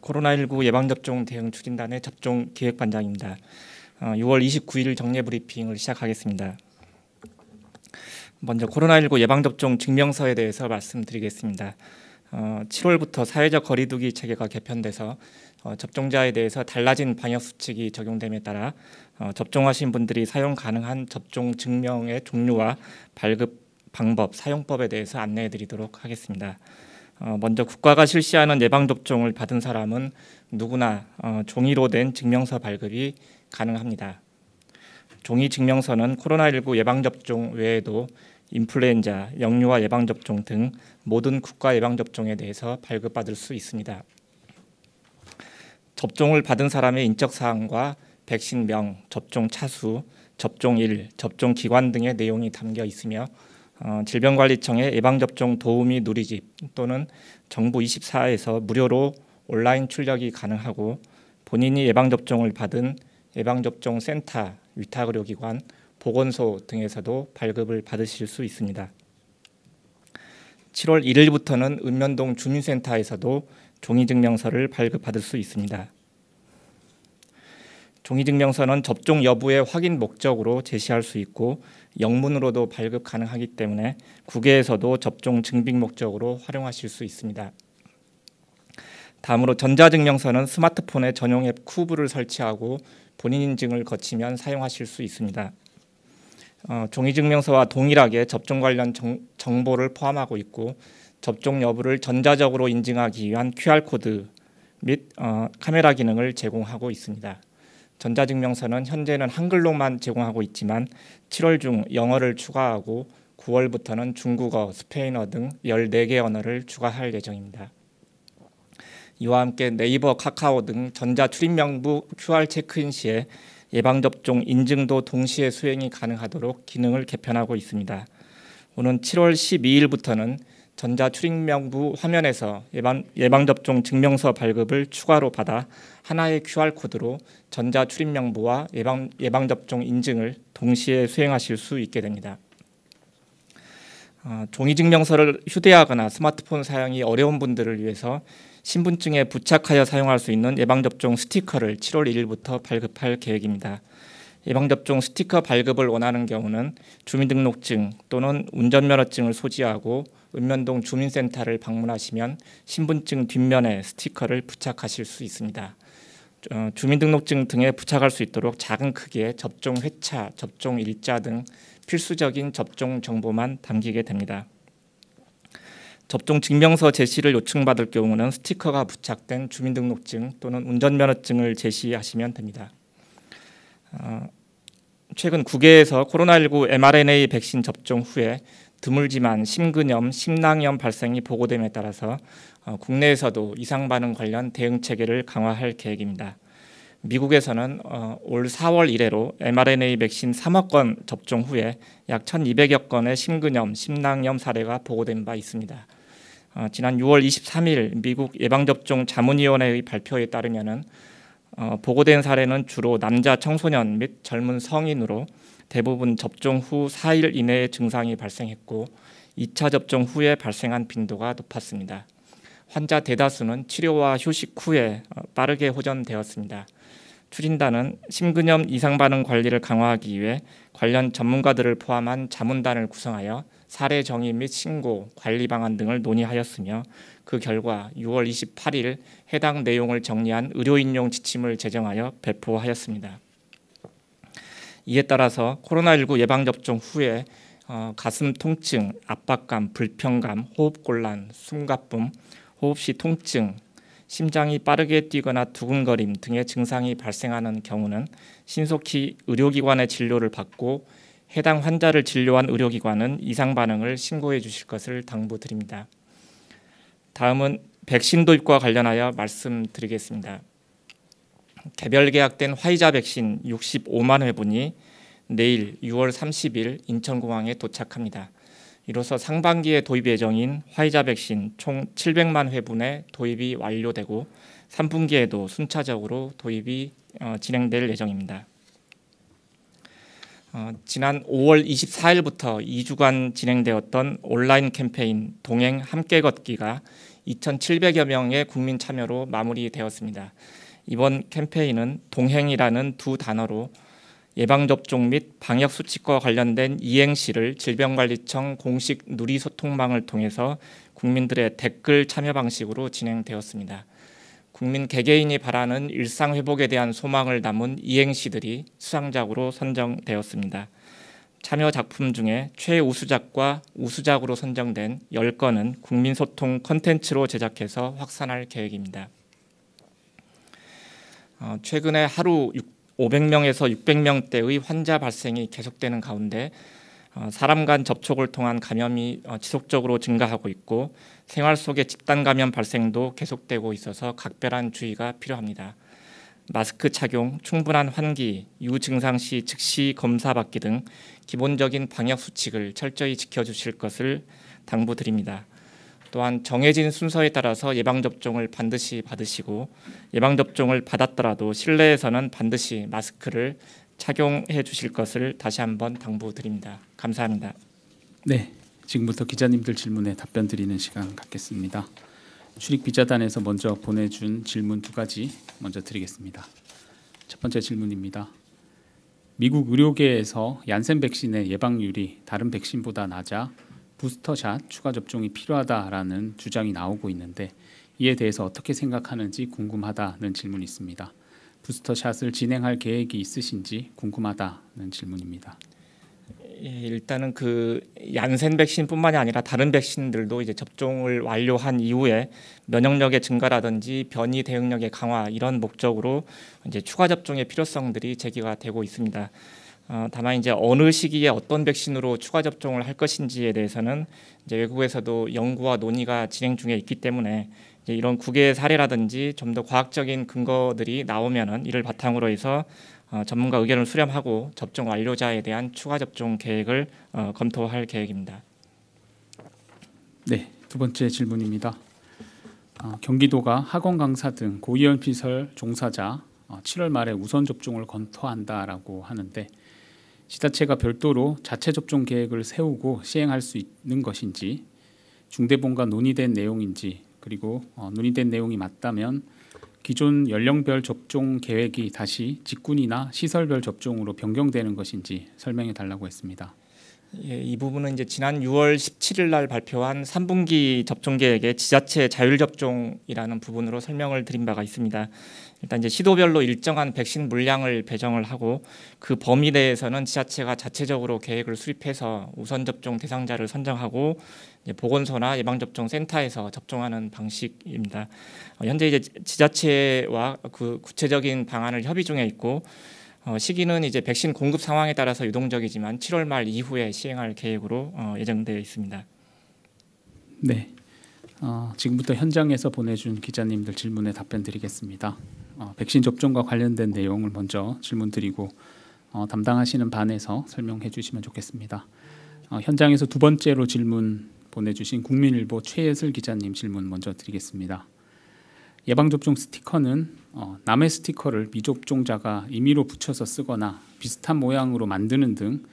코로나19 예방접종 대응 추진단의 접종 기획반장입니다. 6월 어, 29일 정례 브리핑을 시작하겠습니다. 먼저 코로나19 예방접종 증명서에 대해서 말씀드리겠습니다. 7월부터 어, 사회적 거리두기 체계가 개편돼서 어, 접종자에 대해서 달라진 방역 수칙이 적용됨에 따라 접종하신 분들이 사용 가능한 접종 증명의 종류와 발급 방법, 사용법에 대해서 안내해드리도록 하겠습니다. 어, 먼저 국가가 실시하는 예방접종을 받은 사람은 누구나 어, 종이로 된 증명서 발급이 가능합니다. 종이 증명서는 코로나19 예방접종 외에도 인플루엔자, 영유아 예방접종 등 모든 국가 예방접종에 대해서 발급받을 수 있습니다. 접종을 받은 사람의 인적사항과 백신명, 접종 차수, 접종일, 접종 기관 등의 내용이 담겨 있으며 어, 질병관리청의 예방접종 도우미 누리집 또는 정부 24에서 무료로 온라인 출력이 가능하고 본인이 예방접종을 받은 예방접종 센터, 위탁의료기관, 보건소 등에서도 발급을 받으실 수 있습니다. 7월 1일부터는 읍면동 주민센터에서도 종이증명서를 발급받을 수 있습니다. 종이증명서는 접종 여부의 확인 목적으로 제시할 수 있고 영문으로도 발급 가능하기 때문에 국외에서도 접종 증빙 목적으로 활용하실 수 있습니다. 다음으로 전자증명서는 스마트폰에 전용 앱 쿠브를 설치하고 본인 인증을 거치면 사용하실 수 있습니다. 어, 종이증명서와 동일하게 접종 관련 정, 정보를 포함하고 있고 접종 여부를 전자적으로 인증하기 위한 QR코드 및 어, 카메라 기능을 제공하고 있습니다. 전자증명서는 현재는 한글로만 제공하고 있지만 7월 중 영어를 추가하고 9월부터는 중국어, 스페인어 등 14개 언어를 추가할 예정입니다. 이와 함께 네이버, 카카오 등 전자 출입명부 QR 체크인 시에 예방접종 인증도 동시에 수행이 가능하도록 기능을 개편하고 있습니다. 오는 7월 12일부터는 전자출입명부 화면에서 예방, 예방접종 증명서 발급을 추가로 받아 하나의 QR코드로 전자출입명부와 예방, 예방접종 인증을 동시에 수행하실 수 있게 됩니다. 어, 종이증명서를 휴대하거나 스마트폰 사용이 어려운 분들을 위해서 신분증에 부착하여 사용할 수 있는 예방접종 스티커를 7월 1일부터 발급할 계획입니다. 예방접종 스티커 발급을 원하는 경우는 주민등록증 또는 운전면허증을 소지하고 읍면동 주민센터를 방문하시면 신분증 뒷면에 스티커를 부착하실 수 있습니다. 어, 주민등록증 등에 부착할 수 있도록 작은 크기의 접종 회차, 접종 일자 등 필수적인 접종 정보만 담기게 됩니다. 접종 증명서 제시를 요청받을 경우는 스티커가 부착된 주민등록증 또는 운전면허증을 제시하시면 됩니다. 어, 최근 국외에서 코로나19 mRNA 백신 접종 후에 드물지만 심근염, 심낭염 발생이 보고됨에 따라서 어, 국내에서도 이상 반응 관련 대응 체계를 강화할 계획입니다. 미국에서는 어, 올 4월 이래로 mRNA 백신 3억 건 접종 후에 약 1,200여 건의 심근염, 심낭염 사례가 보고된 바 있습니다. 어, 지난 6월 23일 미국 예방접종 자문위원회의 발표에 따르면은 어, 보고된 사례는 주로 남자 청소년 및 젊은 성인으로 대부분 접종 후 4일 이내에 증상이 발생했고 2차 접종 후에 발생한 빈도가 높았습니다. 환자 대다수는 치료와 휴식 후에 어, 빠르게 호전되었습니다. 추진단은 심근염 이상 반응 관리를 강화하기 위해 관련 전문가들을 포함한 자문단을 구성하여 사례 정의 및 신고, 관리 방안 등을 논의하였으며 그 결과 6월 28일 해당 내용을 정리한 의료인용 지침을 제정하여 배포하였습니다. 이에 따라서 코로나19 예방접종 후에 어, 가슴 통증, 압박감, 불편감, 호흡곤란, 숨가쁨, 호흡시 통증, 심장이 빠르게 뛰거나 두근거림 등의 증상이 발생하는 경우는 신속히 의료기관의 진료를 받고 해당 환자를 진료한 의료기관은 이상 반응을 신고해 주실 것을 당부드립니다. 다음은 백신 도입과 관련하여 말씀드리겠습니다. 개별 계약된 화이자 백신 65만 회분이 내일 6월 30일 인천공항에 도착합니다. 이로써 상반기에 도입 예정인 화이자 백신 총 700만 회분의 도입이 완료되고 3분기에도 순차적으로 도입이 어, 진행될 예정입니다. 어, 지난 5월 24일부터 2주간 진행되었던 온라인 캠페인 동행 함께 걷기가 2,700여 명의 국민 참여로 마무리되었습니다. 이번 캠페인은 동행이라는 두 단어로 예방접종 및 방역수칙과 관련된 이행시를 질병관리청 공식 누리소통망을 통해서 국민들의 댓글 참여 방식으로 진행되었습니다. 국민 개개인이 바라는 일상 회복에 대한 소망을 담은 이행시들이 수상작으로 선정되었습니다. 참여 작품 중에 최우수작과 우수작으로 선정된 10건은 국민소통 컨텐츠로 제작해서 확산할 계획입니다. 어, 최근에 하루 500명에서 600명대의 환자 발생이 계속되는 가운데 어, 사람 간 접촉을 통한 감염이 어, 지속적으로 증가하고 있고 생활 속의 집단 감염 발생도 계속되고 있어서 각별한 주의가 필요합니다. 마스크 착용, 충분한 환기, 유증상 시 즉시 검사받기 등 기본적인 방역 수칙을 철저히 지켜주실 것을 당부드립니다. 또한 정해진 순서에 따라서 예방접종을 반드시 받으시고 예방접종을 받았더라도 실내에서는 반드시 마스크를 착용해 주실 것을 다시 한번 당부드립니다. 감사합니다. 네, 지금부터 기자님들 질문에 답변 드리는 시간 갖겠습니다. 출입 기자단에서 먼저 보내준 질문 두 가지 먼저 드리겠습니다. 첫 번째 질문입니다. 미국 의료계에서 얀센 백신의 예방률이 다른 백신보다 낮아 부스터샷 추가 접종이 필요하다라는 주장이 나오고 있는데 이에 대해서 어떻게 생각하는지 궁금하다는 질문이 있습니다. 부스터샷을 진행할 계획이 있으신지 궁금하다는 질문입니다. 예, 일단은 그 얀센 백신뿐만이 아니라 다른 백신들도 이제 접종을 완료한 이후에 면역력의 증가라든지 변이 대응력의 강화 이런 목적으로 이제 추가 접종의 필요성들이 제기가 되고 있습니다. 어, 다만 이제 어느 시기에 어떤 백신으로 추가 접종을 할 것인지에 대해서는 이제 외국에서도 연구와 논의가 진행 중에 있기 때문에 예, 이런 국외 사례라든지 좀 더 과학적인 근거들이 나오면은 이를 바탕으로 해서 어, 전문가 의견을 수렴하고 접종 완료자에 대한 추가 접종 계획을 어, 검토할 계획입니다. 네, 두 번째 질문입니다. 어, 경기도가 학원 강사 등 고위험 시설 종사자 7월 어, 말에 우선 접종을 검토한다라고 하는데 지자체가 별도로 자체 접종 계획을 세우고 시행할 수 있는 것인지 중대본과 논의된 내용인지 그리고 어, 논의된 내용이 맞다면 기존 연령별 접종 계획이 다시 직군이나 시설별 접종으로 변경되는 것인지 설명해 달라고 했습니다. 예, 이 부분은 이제 지난 6월 17일 날 발표한 3분기 접종 계획의 지자체 자율 접종이라는 부분으로 설명을 드린 바가 있습니다. 일단 이제 시도별로 일정한 백신 물량을 배정을 하고 그 범위 내에서는 지자체가 자체적으로 계획을 수립해서 우선 접종 대상자를 선정하고 보건소나 예방접종 센터에서 접종하는 방식입니다. 어, 현재 이제 지자체와 그 구체적인 방안을 협의 중에 있고 어, 시기는 이제 백신 공급 상황에 따라서 유동적이지만 7월 말 이후에 시행할 계획으로 어, 예정되어 있습니다. 네. 어, 지금부터 현장에서 보내준 기자님들 질문에 답변 드리겠습니다. 어, 백신 접종과 관련된 내용을 먼저 질문 드리고 담당하시는 반에서 설명해 주시면 좋겠습니다. 현장에서 두 번째로 질문 보내주신 국민일보 최예슬 기자님 질문 먼저 드리겠습니다. 예방접종 스티커는 어, 남의 스티커를 미접종자가 임의로 붙여서 쓰거나 비슷한 모양으로 만드는 등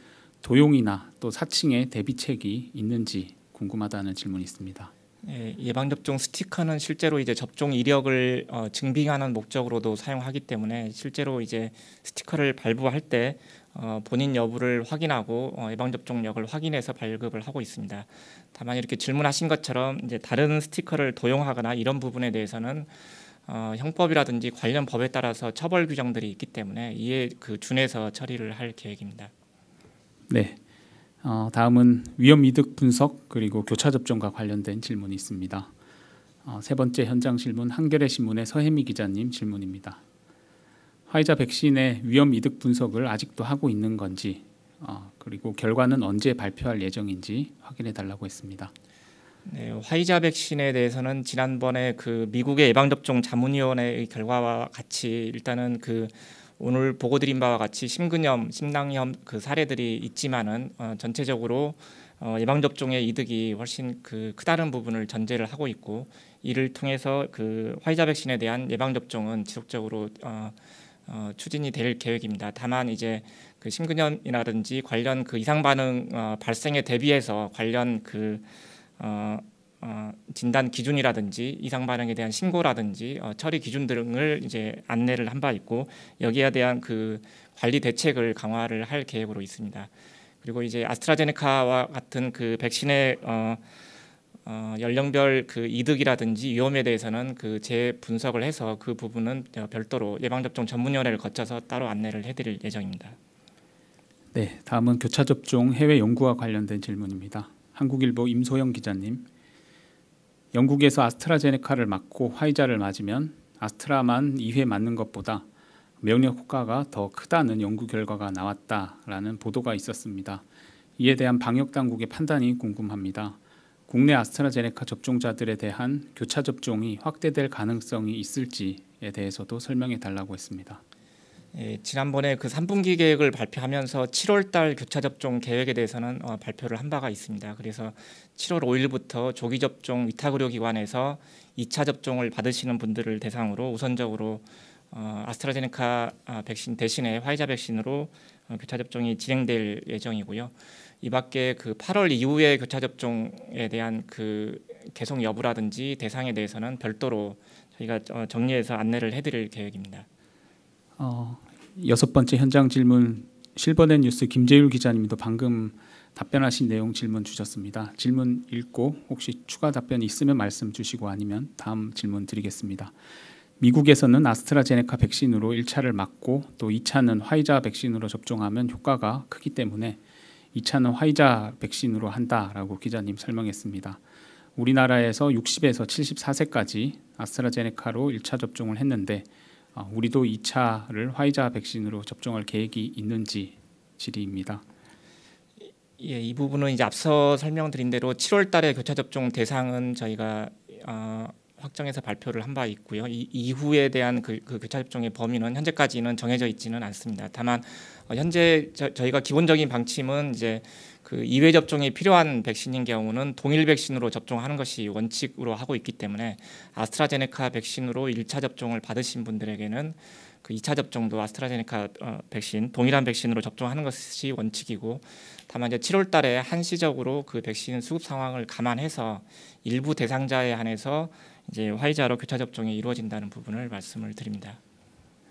도용이나 또 사칭의 대비책이 있는지 궁금하다는 질문이 있습니다. 예, 방접종 스티커는 실제로 이제 접종 이력을 어, 증빙하는 목적으로도 사용하기 때문에 실제로 이제 스티커를 발부할 때 어, 본인 여부를 확인하고 어, 예방접종력을 확인해서 발급을 하고 있습니다. 다만 이렇게 질문하신 것처럼 이제 다른 스티커를 도용하거나 이런 부분에 대해서는 어, 형법이라든지 관련 법에 따라서 처벌 규정들이 있기 때문에 이에 그 준해서 처리를 할 계획입니다. 네, 어, 다음은 위험 이득 분석 그리고 교차 접종과 관련된 질문이 있습니다. 어, 세 번째 현장 질문 한겨레 신문의 서혜미 기자님 질문입니다. 화이자 백신의 위험 이득 분석을 아직도 하고 있는 건지 어, 그리고 결과는 언제 발표할 예정인지 확인해 달라고 했습니다. 네, 화이자 백신에 대해서는 지난번에 그 미국의 예방접종 자문위원회의 결과와 같이 일단은 그 오늘 보고드린 바와 같이 심근염, 심낭염 그 사례들이 있지만은 어, 전체적으로 어, 예방 접종의 이득이 훨씬 그 크다는 부분을 전제를 하고 있고 이를 통해서 그 화이자 백신에 대한 예방 접종은 지속적으로 어, 어, 추진이 될 계획입니다. 다만 이제 그 심근염이라든지 관련 그 이상 반응 어, 발생에 대비해서 관련 그 어, 어, 진단 기준이라든지 이상 반응에 대한 신고라든지 어, 처리 기준 등을 이제 안내를 한 바 있고 여기에 대한 그 관리 대책을 강화를 할 계획으로 있습니다. 그리고 이제 아스트라제네카와 같은 그 백신의 어, 어, 연령별 그 이득이라든지 위험에 대해서는 그 재분석을 해서 그 부분은 별도로 예방접종 전문위원회를 거쳐서 따로 안내를 해드릴 예정입니다. 네, 다음은 교차 접종 해외 연구와 관련된 질문입니다. 한국일보 임소영 기자님. 영국에서 아스트라제네카를 맞고 화이자를 맞으면 아스트라만 2회 맞는 것보다 면역 효과가 더 크다는 연구 결과가 나왔다라는 보도가 있었습니다. 이에 대한 방역 당국의 판단이 궁금합니다. 국내 아스트라제네카 접종자들에 대한 교차 접종이 확대될 가능성이 있을지에 대해서도 설명해 달라고 했습니다. 예, 지난번에 그 3분기 계획을 발표하면서 7월 달 교차 접종 계획에 대해서는 어, 발표를 한 바가 있습니다. 그래서 7월 5일부터 조기 접종 위탁 의료 기관에서 2차 접종을 받으시는 분들을 대상으로 우선적으로 어, 아스트라제네카 아, 백신 대신에 화이자 백신으로 어, 교차 접종이 진행될 예정이고요. 이 밖에 그 8월 이후에 교차 접종에 대한 그 개성 여부라든지 대상에 대해서는 별도로 저희가 어, 정리해서 안내를 해드릴 계획입니다. 어, 여섯 번째 현장 질문 실버넷 뉴스 김재율 기자님도 방금 답변하신 내용 질문 주셨습니다. 질문 읽고 혹시 추가 답변이 있으면 말씀 주시고 아니면 다음 질문 드리겠습니다. 미국에서는 아스트라제네카 백신으로 1차를 맞고 또 2차는 화이자 백신으로 접종하면 효과가 크기 때문에 2차는 화이자 백신으로 한다라고 기자님 설명했습니다. 우리나라에서 60에서 74세까지 아스트라제네카로 1차 접종을 했는데 어, 우리도 2차를 화이자 백신으로 접종할 계획이 있는지 질의입니다. 예, 이 부분은 이제 앞서 설명드린 대로 7월 달에 교차 접종 대상은 저희가 어, 확정해서 발표를 한 바 있고요. 이 이후에 대한 그, 그교차접종의 범위는 현재까지는 정해져 있지는 않습니다. 다만 어, 현재 저, 저희가 기본적인 방침은 이제 그 이외 접종이 필요한 백신인 경우는 동일 백신으로 접종하는 것이 원칙으로 하고 있기 때문에 아스트라제네카 백신으로 1차 접종을 받으신 분들에게는 그 2차 접종도 아스트라제네카 어, 백신 동일한 백신으로 접종하는 것이 원칙이고 다만 이제 7월 달에 한시적으로 그 백신 수급 상황을 감안해서 일부 대상자에 한해서 이제 화이자로 교차 접종이 이루어진다는 부분을 말씀을 드립니다.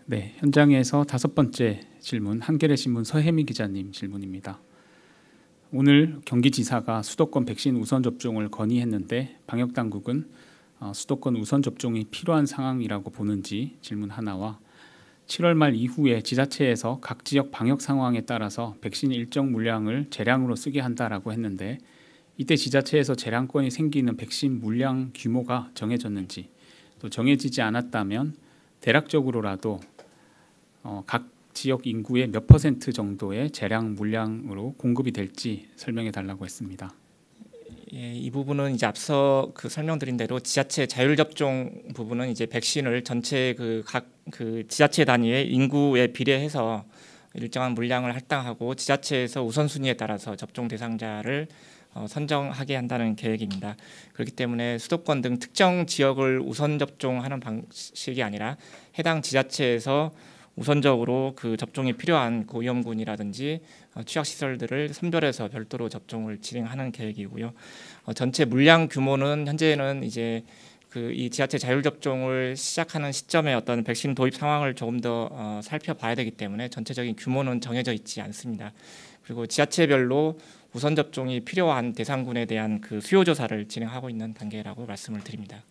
네, 현장에서 다섯 번째 질문 한겨레 신문 서혜미 기자님 질문입니다. 오늘 경기지사가 수도권 백신 우선 접종을 건의했는데 방역 당국은 어, 수도권 우선 접종이 필요한 상황이라고 보는지 질문 하나와 7월 말 이후에 지자체에서 각 지역 방역 상황에 따라서 백신 일정 물량을 재량으로 쓰게 한다라고 했는데 이때 지자체에서 재량권이 생기는 백신 물량 규모가 정해졌는지 또 정해지지 않았다면 대략적으로라도 어, 각 지역 인구의 몇 퍼센트 정도의 재량 물량으로 공급이 될지 설명해 달라고 했습니다. 예, 이 부분은 이제 앞서 그 설명드린 대로 지자체 자율 접종 부분은 이제 백신을 전체 그 각그 그 지자체 단위의 인구에 비례해서 일정한 물량을 할당하고 지자체에서 우선순위에 따라서 접종 대상자를 어, 선정하게 한다는 계획입니다. 그렇기 때문에 수도권 등 특정 지역을 우선 접종하는 방식이 아니라 해당 지자체에서 우선적으로 그 접종이 필요한 고위험군이라든지 어, 취약시설들을 선별해서 별도로 접종을 진행하는 계획이고요. 어, 전체 물량 규모는 현재는 이제 그이 지자체 자율 접종을 시작하는 시점에 어떤 백신 도입 상황을 조금 더 어, 살펴봐야 되기 때문에 전체적인 규모는 정해져 있지 않습니다. 그리고 지자체별로 우선 접종이 필요한 대상군에 대한 그 수요 조사를 진행하고 있는 단계라고 말씀을 드립니다.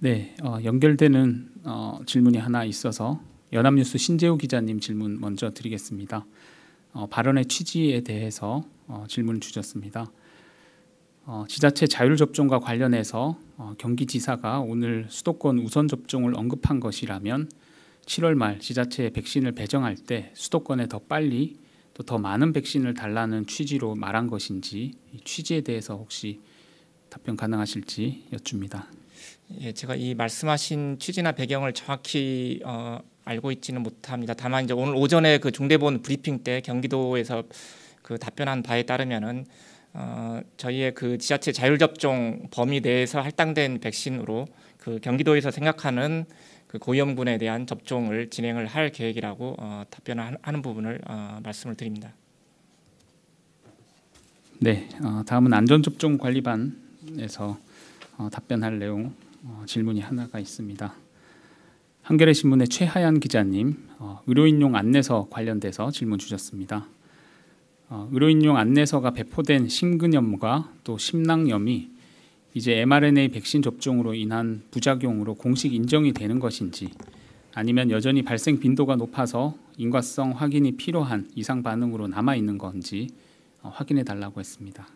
네, 어, 연결되는 어, 질문이 하나 있어서 연합뉴스 신재우 기자님 질문 먼저 드리겠습니다. 어, 발언의 취지에 대해서 어, 질문 주셨습니다. 어, 지자체 자율 접종과 관련해서 어, 경기지사가 오늘 수도권 우선 접종을 언급한 것이라면 7월 말 지자체에 백신을 배정할 때 수도권에 더 빨리 또더 많은 백신을 달라는 취지로 말한 것인지 취지에 대해서 혹시 답변 가능하실지 여쭙니다. 예, 제가 이 말씀하신 취지나 배경을 정확히 어, 알고 있지는 못합니다. 다만 이제 오늘 오전에 그 중대본 브리핑 때 경기도에서 그 답변한 바에 따르면은 어, 저희의 그 지자체 자율 접종 범위 내에서 할당된 백신으로 그 경기도에서 생각하는 그 고위험군에 대한 접종을 진행을 할 계획이라고 어, 답변을 하는 부분을 어, 말씀을 드립니다. 네, 어, 다음은 안전접종 관리반에서 어, 답변할 내용 어, 질문이 하나가 있습니다. 한겨레 신문의 최하연 기자님, 어, 의료인용 안내서 관련돼서 질문 주셨습니다. 의료인용 안내서가 배포된 심근염과 또 심낭염이 이제 mRNA 백신 접종으로 인한 부작용으로 공식 인정이 되는 것인지 아니면 여전히 발생 빈도가 높아서 인과성 확인이 필요한 이상 반응으로 남아 있는 건지 어, 확인해 달라고 했습니다.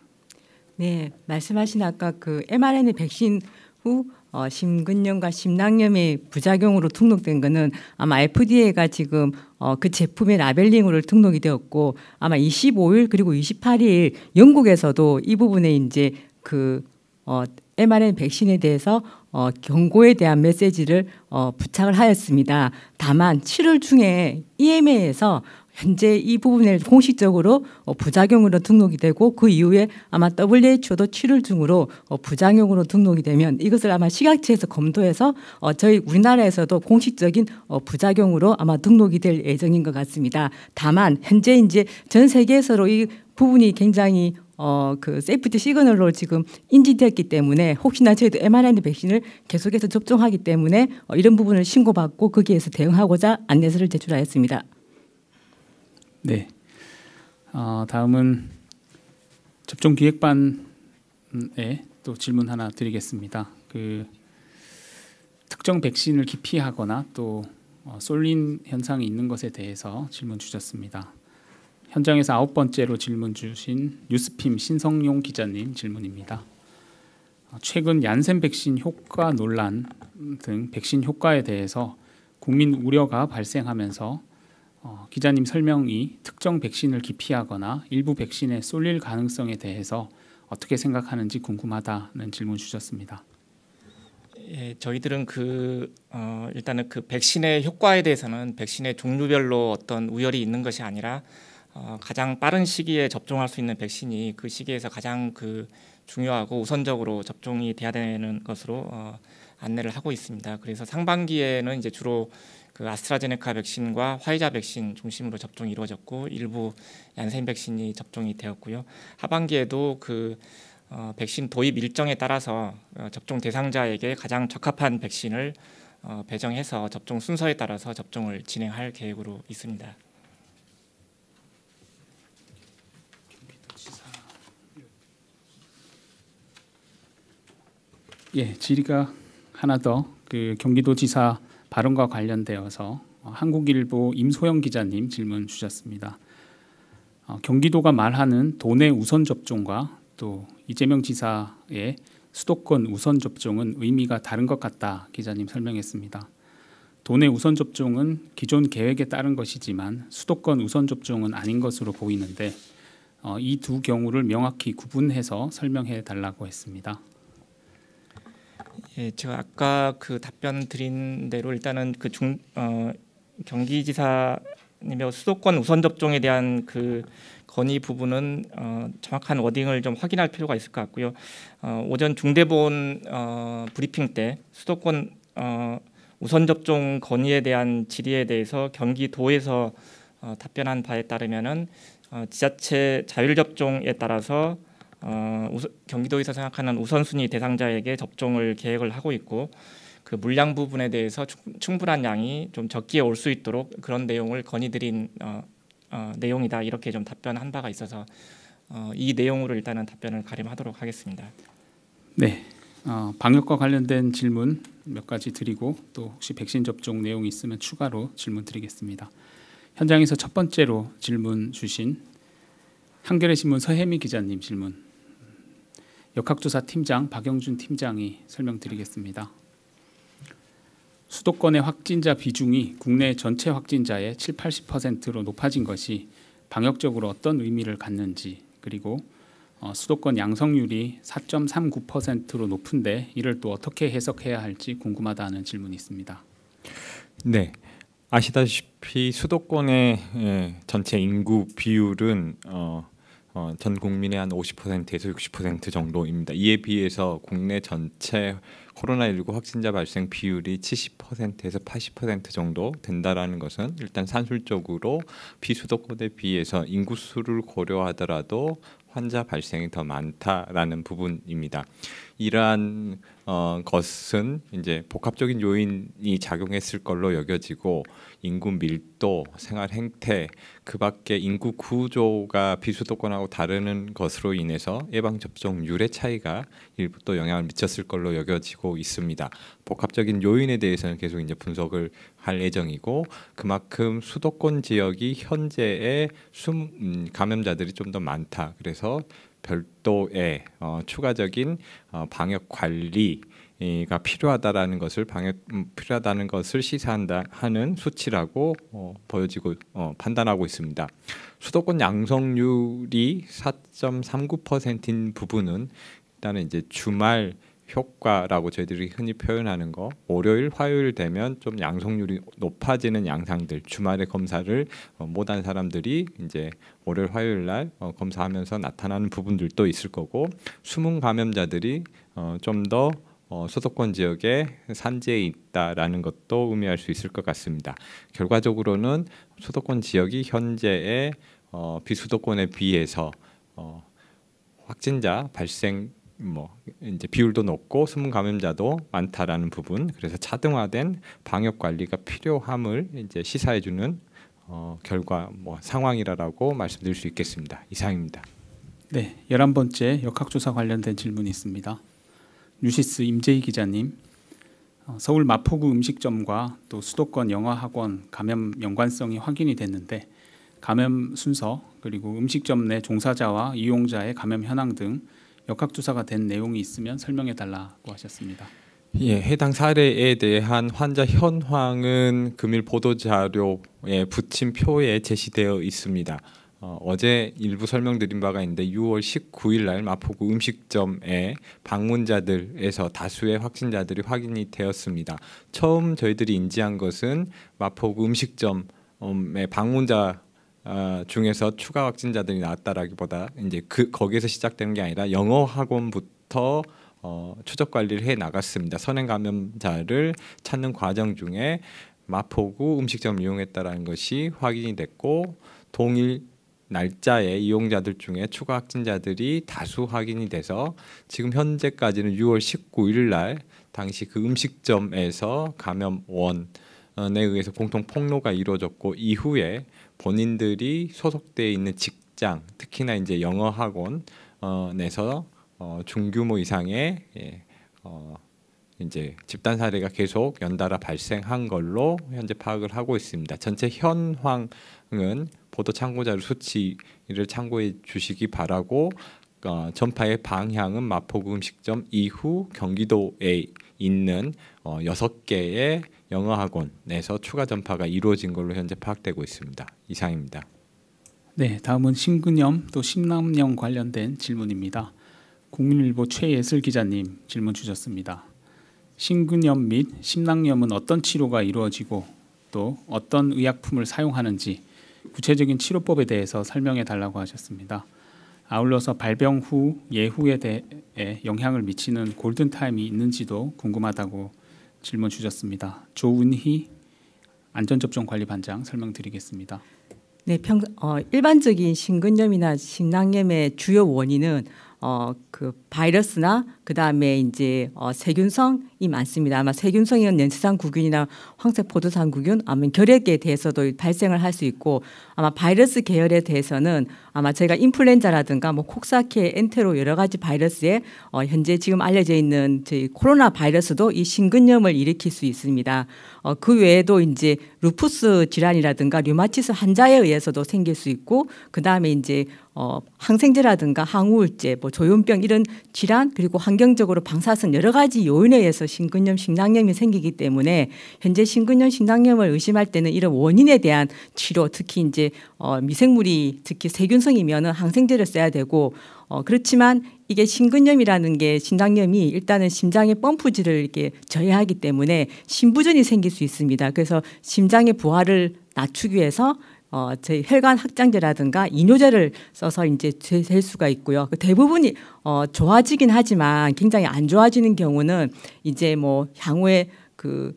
네, 말씀하신 아까 그 mRNA 백신 후 어, 심근염과 심낭염의 부작용으로 등록된 거는 아마 FDA가 지금 어, 그 제품의 라벨링으로 등록이 되었고 아마 25일 그리고 28일 영국에서도 이 부분에 이제 그 어, mRNA 백신에 대해서 어, 경고에 대한 메시지를 어, 부착을 하였습니다. 다만 7월 중에 EMA에서 현재 이부분에 공식적으로 어, 부작용으로 등록이 되고 그 이후에 아마 WHO도 7월 중으로 어, 부작용으로 등록이 되면 이것을 아마 식약처에서 검토해서 어, 저희 우리나라에서도 공식적인 어, 부작용으로 아마 등록이 될 예정인 것 같습니다. 다만 현재 이제 전 세계에서로 이 부분이 굉장히 어, 그 세이프티 시그널로 지금 인지됐기 때문에 혹시나 저희도 mRNA 백신을 계속해서 접종하기 때문에 어, 이런 부분을 신고받고 거기에서 대응하고자 안내서를 제출하였습니다. 네. 어, 다음은 접종 기획반에 음, 또 질문 하나 드리겠습니다. 그 특정 백신을 기피하거나 또 어, 쏠린 현상이 있는 것에 대해서 질문 주셨습니다. 현장에서 아홉 번째로 질문 주신 뉴스핌 신성용 기자님 질문입니다. 아, 최근 얀센 백신 효과 논란 등 백신 효과에 대해서 국민 우려가 발생하면서 어, 기자님 설명이 특정 백신을 기피하거나 일부 백신에 쏠릴 가능성에 대해서 어떻게 생각하는지 궁금하다는 질문 주셨습니다. 예, 저희들은 그 어, 일단은 그 백신의 효과에 대해서는 백신의 종류별로 어떤 우열이 있는 것이 아니라 어, 가장 빠른 시기에 접종할 수 있는 백신이 그 시기에서 가장 그 중요하고 우선적으로 접종이 돼야 되는 것으로 어, 안내를 하고 있습니다. 그래서 상반기에는 이제 주로 그 아스트라제네카 백신과 화이자 백신 중심으로 접종이 이루어졌고 일부 얀센 백신이 접종이 되었고요. 하반기에도 그 어, 백신 도입 일정에 따라서 어, 접종 대상자에게 가장 적합한 백신을 어, 배정해서 접종 순서에 따라서 접종을 진행할 계획으로 있습니다. 예, 질의가 하나 더그 경기도지사 발언과 관련되어서 어, 한국일보 임소영 기자님 질문 주셨습니다. 어, 경기도가 말하는 도내 우선 접종과 또 이재명 지사의 수도권 우선 접종은 의미가 다른 것 같다 기자님 설명했습니다. 도내 우선 접종은 기존 계획에 따른 것이지만 수도권 우선 접종은 아닌 것으로 보이는데 어, 이두 경우를 명확히 구분해서 설명해 달라고 했습니다. 예, 제가 아까 그 답변 드린 대로 일단은 그 중 어, 경기지사님의 수도권 우선 접종에 대한 그 건의 부분은 어, 정확한 워딩을 좀 확인할 필요가 있을 것 같고요. 어, 오전 중대본 어, 브리핑 때 수도권 어, 우선 접종 건의에 대한 질의에 대해서 경기도에서 어, 답변한 바에 따르면은 어, 지자체 자율 접종에 따라서 어, 경기도에서 생각하는 우선순위 대상자에게 접종을 계획을 하고 있고 그 물량 부분에 대해서 충, 분한 양이 좀 적기에 올 수 있도록 그런 내용을 건의드린 어, 어, 내용이다 이렇게 좀 답변한 바가 있어서 어, 이 내용으로 일단은 답변을 가림하도록 하겠습니다. 네, 어, 방역과 관련된 질문 몇 가지 드리고 또 혹시 백신 접종 내용이 있으면 추가로 질문 드리겠습니다. 현장에서 첫 번째로 질문 주신 한겨레 신문 서혜미 기자님 질문 역학조사 팀장 박영준 팀장이 설명드리겠습니다. 수도권의 확진자 비중이 국내 전체 확진자의 7, 80%로 높아진 것이 방역적으로 어떤 의미를 갖는지 그리고 어, 수도권 양성률이 4.39%로 높은데 이를 또 어떻게 해석해야 할지 궁금하다는 질문이 있습니다. 네. 아시다시피 수도권의 예, 전체 인구 비율은 어, 어, 전 국민의 한 50%에서 60% 정도입니다. 이에 비해서 국내 전체 코로나19 확진자 발생 비율이 70%에서 80% 정도 된다라는 것은 일단 산술적으로 비수도권에 비해서 인구수를 고려하더라도 환자 발생이 더 많다라는 부분입니다. 이러한 어, 것은 이제 복합적인 요인이 작용했을 걸로 여겨지고 인구 밀도, 생활 행태, 그밖에 인구 구조가 비수도권하고 다르는 것으로 인해서 예방 접종률의 차이가 일부 또 영향을 미쳤을 걸로 여겨지고 있습니다. 복합적인 요인에 대해서는 계속 이제 분석을 할 예정이고 그만큼 수도권 지역이 현재의 음, 감염자들이 좀 더 많다. 그래서 별도의 어, 추가적인 어, 방역 관리가 필요하다라는 것을 방역 음, 필요하다는 것을 시사한다 하는 수치라고 어, 보여지고 어, 판단하고 있습니다. 수도권 양성률이 4.39%인 부분은 일단은 이제 주말 효과라고 저희들이 흔히 표현하는 거 월요일 화요일 되면 좀 양성률이 높아지는 양상들 주말에 검사를 어, 못한 사람들이 이제 월요일 화요일 날 어, 검사하면서 나타나는 부분들도 있을 거고 숨은 감염자들이 어, 좀더 어, 소속권 지역에산재에 있다라는 것도 의미할 수 있을 것 같습니다. 결과적으로는 소속권 지역이 현재의 어, 비수도권에 비해서 어, 확진자 발생 뭐 이제 비율도 높고 숨은 감염자도 많다라는 부분 그래서 차등화된 방역 관리가 필요함을 이제 시사해 주는 어, 결과 뭐 상황이라라고 말씀드릴 수 있겠습니다. 이상입니다. 네, 열한 번째 역학조사 관련된 질문이 있습니다. 뉴시스 임재희 기자님, 어, 서울 마포구 음식점과 또 수도권 영화학원 감염 연관성이 확인이 됐는데 감염 순서 그리고 음식점 내 종사자와 이용자의 감염 현황 등 역학조사가 된 내용이 있으면 설명해 달라고 하셨습니다. 예, 해당 사례에 대한 환자 현황은 금일 보도자료에 붙인 표에 제시되어 있습니다. 어, 제 일부 설명드린 바가 있는데 6월 19일 날 마포구 음식점에 방문자들에서 다수의 확진자들이 확인이 되었습니다. 처음 저희들이 인지한 것은 마포구 음식점의 방문자 어, 중에서 추가 확진자들이 나왔다라기보다 이제 그 거기에서 시작된 게 아니라 영어 학원부터 어, 추적 관리를 해 나갔습니다. 선행 감염자를 찾는 과정 중에 마포구 음식점을 이용했다라는 것이 확인이 됐고 동일 날짜에 이용자들 중에 추가 확진자들이 다수 확인이 돼서 지금 현재까지는 6월 19일 날 당시 그 음식점에서 감염원에 의해서 공통 폭로가 이루어졌고 이후에 본인들이 소속돼 있는 직장, 특히나 이제 영어 학원에서 어, 중규모 이상의 예, 어, 이제 집단 사례가 계속 연달아 발생한 걸로 현재 파악을 하고 있습니다. 전체 현황은 보도 참고자료 수치를 참고해 주시기 바라고 어, 전파의 방향은 마포구 음식점 이후 경기도에 있는 어, 여섯 개의 영어학원에서 추가 전파가 이루어진 걸로 현재 파악되고 있습니다. 이상입니다. 네, 다음은 심근염 또 심남염 관련된 질문입니다. 국민일보 최예슬 기자님 질문 주셨습니다. 심근염 및 심낭염은 어떤 치료가 이루어지고 또 어떤 의약품을 사용하는지 구체적인 치료법에 대해서 설명해 달라고 하셨습니다. 아울러서 발병 후 예후에 대해 영향을 미치는 골든타임이 있는지도 궁금하다고 질문 주셨습니다. 조은희 안전접종관리반장 설명드리겠습니다. 네, 평, 어, 일반적인 심근염이나 심낭염의 주요 원인은 어, 그 바이러스나 그 다음에 이제 어, 세균성이 많습니다. 아마 세균성이면 연체상 구균이나 황색 포도상 구균, 아마 결핵에 대해서도 발생을 할 수 있고 아마 바이러스 계열에 대해서는 아마 저희가 인플루엔자라든가 뭐 콕사케, 엔테로 여러 가지 바이러스에 어, 현재 지금 알려져 있는 저희 코로나 바이러스도 이신근염을 일으킬 수 있습니다. 어, 그 외에도 이제 루푸스 질환이라든가 류마티스 환자에 의해서도 생길 수 있고 그 다음에 이제 어, 항생제라든가 항우울제, 뭐 조현병 이런 질환 그리고 환경적으로 방사선 여러 가지 요인에 의해서 심근염, 심낭염이 생기기 때문에 현재 심근염, 심낭염을 의심할 때는 이런 원인에 대한 치료, 특히 이제 어, 미생물이 특히 세균성이면은 항생제를 써야 되고 어, 그렇지만 이게 심근염이라는 게 심장염이 일단은 심장의 펌프질을 이렇게 저해하기 때문에 심부전이 생길 수 있습니다. 그래서 심장의 부하를 낮추기 위해서 어, 저희 혈관 확장제라든가 이뇨제를 써서 이제 될 수가 있고요. 그 대부분이 어, 좋아지긴 하지만 굉장히 안 좋아지는 경우는 이제 뭐 향후에 그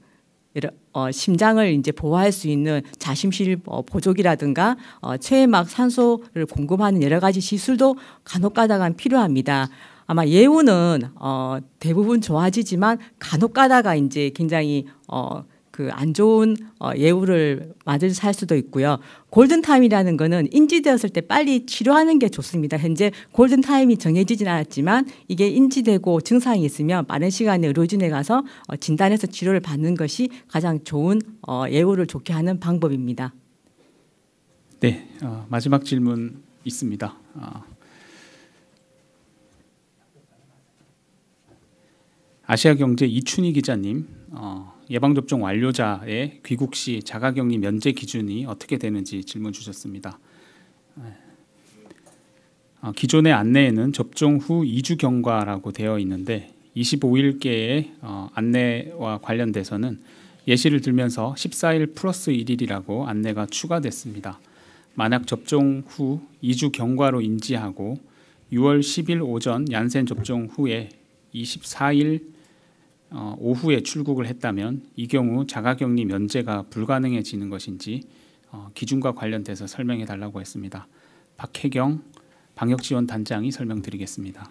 어, 심장을 이제 보호할 수 있는 자심실 어, 보조기라든가 어, 최막 산소를 공급하는 여러 가지 시술도 간혹가다가 필요합니다. 아마 예후는 어, 대부분 좋아지지만 간혹가다가 이제 굉장히 어, 그안 좋은 어, 예우를 맞을 살 수도 있고요. 골든 타임이라는 거는 인지되었을 때 빨리 치료하는 게 좋습니다. 현재 골든 타임이 정해지진 않았지만 이게 인지되고 증상이 있으면 빠른 시간에 의료진에 가서 어, 진단해서 치료를 받는 것이 가장 좋은 어, 예우를 좋게 하는 방법입니다. 네, 어, 마지막 질문 있습니다. 어. 아시아 경제 이춘희 기자님. 어. 예방접종 완료자의 귀국 시 자가격리 면제 기준이 어떻게 되는지 질문 주셨습니다. 아, 기존의 안내에는 접종 후 2주 경과라고 되어 있는데 25일께의 어, 안내와 관련돼서는 예시를 들면서 14일 플러스 1일이라고 안내가 추가됐습니다. 만약 접종 후 2주 경과로 인지하고 6월 10일 오전 얀센 접종 후에 24일 어, 오후에 출국을 했다면 이 경우 자가격리 면제가 불가능해지는 것인지 어, 기준과 관련돼서 설명해 달라고 했습니다. 박혜경 방역지원단장이 설명드리겠습니다.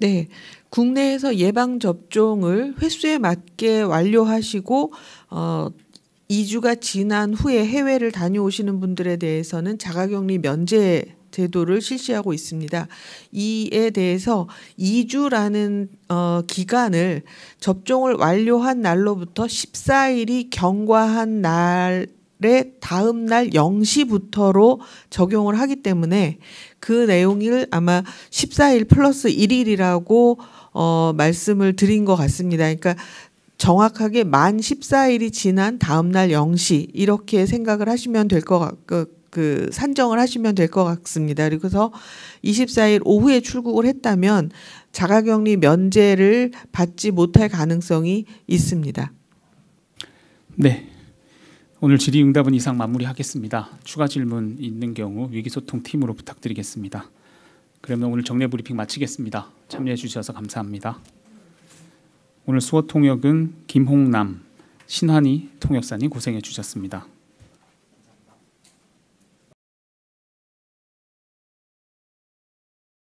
네, 국내에서 예방 접종을 횟수에 맞게 완료하시고 어, 2주가 지난 후에 해외를 다녀오시는 분들에 대해서는 자가격리 면제 제도를 실시하고 있습니다. 이에 대해서 2주라는 어, 기간을 접종을 완료한 날로부터 14일이 경과한 날의 다음 날 0시부터로 적용을 하기 때문에 그 내용을 아마 14일 플러스 1일이라고 어 말씀을 드린 것 같습니다. 그러니까 정확하게 만 14일이 지난 다음 날 0시 이렇게 생각을 하시면 될 것 같고 그, 그 산정을 하시면 될 것 같습니다. 그리서 24일 오후에 출국을 했다면 자가격리 면제를 받지 못할 가능성이 있습니다. 네. 오늘 질의응답은 이상 마무리하겠습니다. 추가 질문 있는 경우 위기소통 팀으로 부탁드리겠습니다. 그러면 오늘 정례 브리핑 마치겠습니다. 참여해 주셔서 감사합니다. 오늘 수어 통역은 김홍남, 신환희 통역사님 고생해 주셨습니다.